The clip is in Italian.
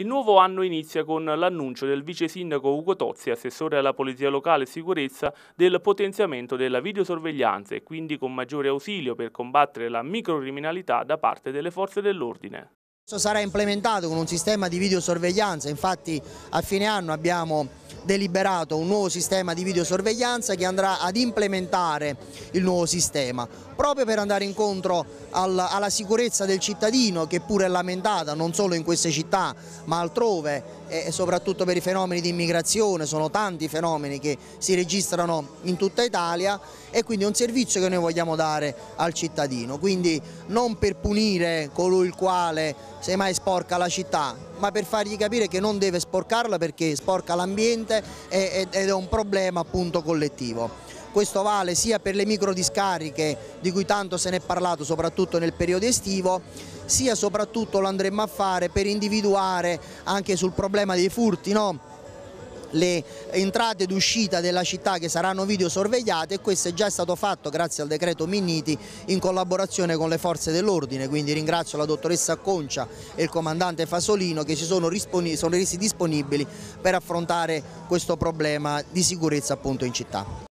Il nuovo anno inizia con l'annuncio del vice sindaco Ugo Tozzi, assessore alla Polizia Locale e Sicurezza, del potenziamento della videosorveglianza e quindi con maggiore ausilio per combattere la microcriminalità da parte delle forze dell'ordine. Questo Sarà implementato con un sistema di videosorveglianza, infatti a fine anno abbiamo deliberato un nuovo sistema di videosorveglianza che andrà ad implementare il nuovo sistema, proprio per andare incontro alla, alla sicurezza del cittadino che pure è lamentata non solo in queste città ma altrove e soprattutto per i fenomeni di immigrazione, sono tanti i fenomeni che si registrano in tutta Italia e quindi è un servizio che noi vogliamo dare al cittadino, quindi non per punire colui il quale semmai sporca la città, ma per fargli capire che non deve sporcarla perché sporca l'ambiente ed è un problema appunto collettivo. Questo vale sia per le microdiscariche di cui tanto se ne è parlato soprattutto nel periodo estivo, sia soprattutto lo andremo a fare per individuare anche sul problema dei furti, no? le entrate ed uscita della città che saranno videosorvegliate e questo è già stato fatto grazie al decreto Minniti in collaborazione con le forze dell'ordine, quindi ringrazio la dottoressa Concia e il comandante Fasolino che si sono, sono resi disponibili per affrontare questo problema di sicurezza appunto in città.